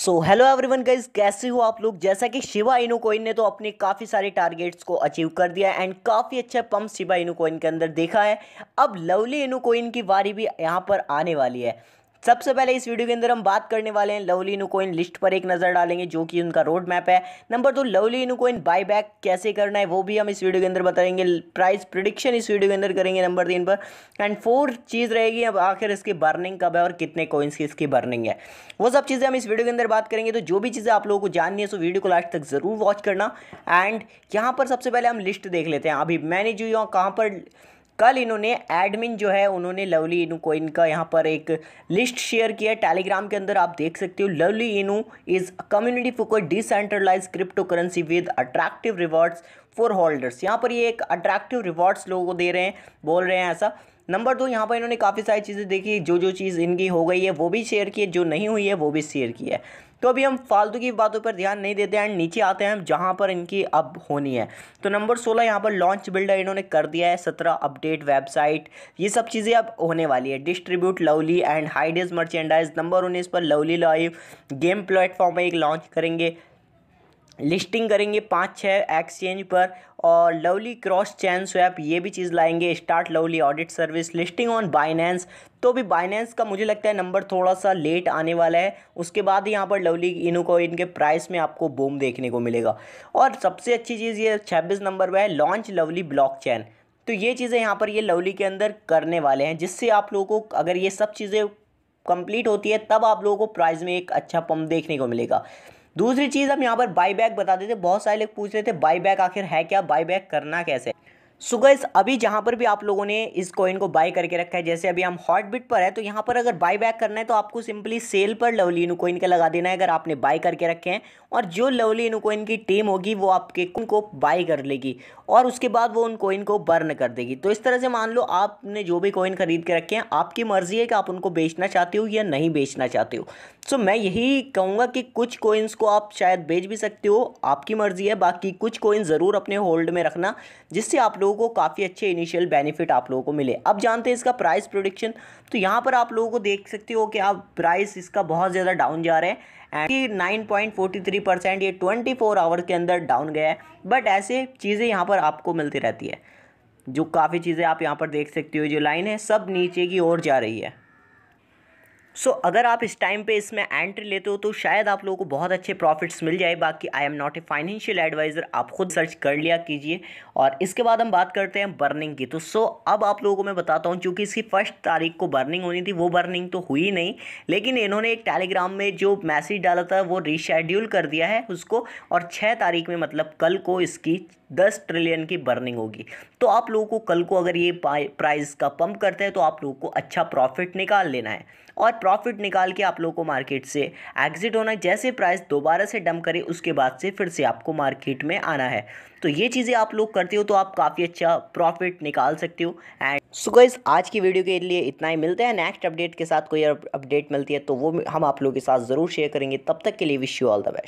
so hello everyone guys कैसे हो आप लोग जैसा कि शिवा इनू ने तो अपने काफ़ी सारे टारगेट्स को अचीव कर दिया एंड काफ़ी अच्छा पंप शिवा इनू के अंदर देखा है अब लवली इनू की वारी भी यहाँ पर आने वाली है सबसे पहले इस वीडियो के अंदर हम बात करने वाले हैं लवली इनोकोइन लिस्ट पर एक नज़र डालेंगे जो कि उनका रोड मैप है नंबर दो लवली इनोकोइन बायबैक कैसे करना है वो भी हम इस वीडियो के अंदर बताएंगे प्राइस प्रिडिक्शन इस वीडियो के अंदर करेंगे नंबर तीन पर एंड फोर चीज़ रहेगी अब आखिर इसकी बर्निंग कब है और कितने कोइंस की इसकी बर्निंग है वो सब चीज़ें हम इस वीडियो के अंदर बात करेंगे तो जो भी चीज़ें आप लोगों को जाननी है सो वीडियो को लास्ट तक ज़रूर वॉच करना एंड यहाँ पर सबसे पहले हम लिस्ट देख लेते हैं अभी मैंने जो यहाँ कहाँ पर कल इन्होंने एडमिन जो है उन्होंने लवली इनू को इनका यहाँ पर एक लिस्ट शेयर किया है टेलीग्राम के अंदर आप देख सकते हो lovely Inu is community focus decentralize crypto currency with attractive rewards for holders यहाँ पर ये एक अट्रैक्टिव रिवॉर्ड्स लोगों को दे रहे हैं बोल रहे हैं ऐसा नंबर दो यहाँ पर इन्होंने काफ़ी सारी चीज़ें देखी जो जो चीज़ इनकी हो गई है वो भी शेयर की है जो नहीं हुई है वो भी शेयर की है तो अभी हम फालतू की बातों पर ध्यान नहीं देते एंड नीचे आते हैं हम जहाँ पर इनकी अब होनी है तो नंबर सोलह यहाँ पर लॉन्च बिल्डर इन्होंने कर दिया है सत्रह अपडेट वेबसाइट ये सब चीज़ें अब होने वाली है डिस्ट्रीब्यूट लवली एंड हाइडेज मर्चेंडाइज नंबर उन्नीस पर लवली लाइव गेम प्लेटफॉर्म में एक लॉन्च करेंगे लिस्टिंग करेंगे पाँच छः एक्सचेंज पर और लवली क्रॉस चैन स्वैप ये भी चीज़ लाएंगे start lovely audit service listing on Binance तो भी बाइनेंस का मुझे लगता है नंबर थोड़ा सा लेट आने वाला है उसके बाद यहाँ पर लवली इनू को इनके प्राइस में आपको बूम देखने को मिलेगा और सबसे अच्छी चीज़ ये छब्बीस नंबर पर है लॉन्च लवली ब्लॉक चैन तो ये चीज़ें यहाँ पर ये लवली के अंदर करने वाले हैं जिससे आप लोगों को अगर ये सब चीज़ें कंप्लीट होती है तब आप लोगों को प्राइस में एक अच्छा पम्प देखने को मिलेगा दूसरी चीज़ हम यहाँ पर बैक बता देते बहुत सारे लोग पूछ रहे थे बैक आखिर है क्या बाईबैक करना कैसे सो गैस अभी जहाँ पर भी आप लोगों ने इस कॉइन को बाय करके रखा है जैसे अभी हम हॉट बिट पर है तो यहाँ पर अगर बाय बैक करना है तो आपको सिंपली सेल पर लवली इनू कॉइन का लगा देना है अगर आपने बाय करके रखे हैं और जो लवली इनू कॉइन की टीम होगी वो आपके को बाय कर लेगी और उसके बाद वो उन कॉइन को बर्न कर देगी तो इस तरह से मान लो आपने जो भी कॉइन खरीद के रखे हैं आपकी मर्जी है कि आप उनको बेचना चाहते हो या नहीं बेचना चाहते हो सो मैं यही कहूँगा कि कुछ कॉइन्स को आप शायद बेच भी सकते हो आपकी मर्जी है बाकी कुछ कॉइन ज़रूर अपने होल्ड में रखना जिससे आप लोग लोगों को काफ़ी अच्छे इनिशियल बेनिफिट आप लोगों को मिले अब जानते हैं इसका प्राइस प्रोडिक्शन तो यहाँ पर आप लोगों को देख सकते हो कि आप प्राइस इसका बहुत ज़्यादा डाउन जा रहा है and nine point forty three percent ये ट्वेंटी फोर आवर के अंदर डाउन गया है बट ऐसे चीज़ें यहाँ पर आपको मिलती रहती है जो काफ़ी चीज़ें आप यहाँ पर देख सकते हो जो लाइन है सब नीचे की ओर जा रही है सो so, अगर आप इस टाइम पे इसमें एंट्री लेते हो तो शायद आप लोगों को बहुत अच्छे प्रॉफिट्स मिल जाए बाकी I am not a financial adviser आप खुद सर्च कर लिया कीजिए और इसके बाद हम बात करते हैं बर्निंग की तो सो so, अब आप लोगों को मैं बताता हूँ चूँकि इसकी फर्स्ट तारीख को बर्निंग होनी थी वो बर्निंग तो हुई नहीं लेकिन इन्होंने एक टेलीग्राम में जो मैसेज डाला था वो रिशेड्यूल कर दिया है उसको और छः तारीख में मतलब कल को इसकी दस ट्रिलियन की बर्निंग होगी तो आप लोगों को कल को अगर ये प्राइस का पंप करते हैं तो आप लोगों को अच्छा प्रॉफिट निकाल लेना है और प्रॉफिट निकाल के आप लोगों को मार्केट से एग्जिट होना है जैसे प्राइस दोबारा से डम करे उसके बाद से फिर से आपको मार्केट में आना है तो ये चीज़ें आप लोग करते हो तो आप काफ़ी अच्छा प्रॉफिट निकाल सकते हो एंड सो गाइज आज की वीडियो के लिए इतना ही मिलते हैं नेक्स्ट अपडेट के साथ कोई अपडेट मिलती है तो वो हम आप लोगों के साथ ज़रूर शेयर करेंगे तब तक के लिए wish you all the best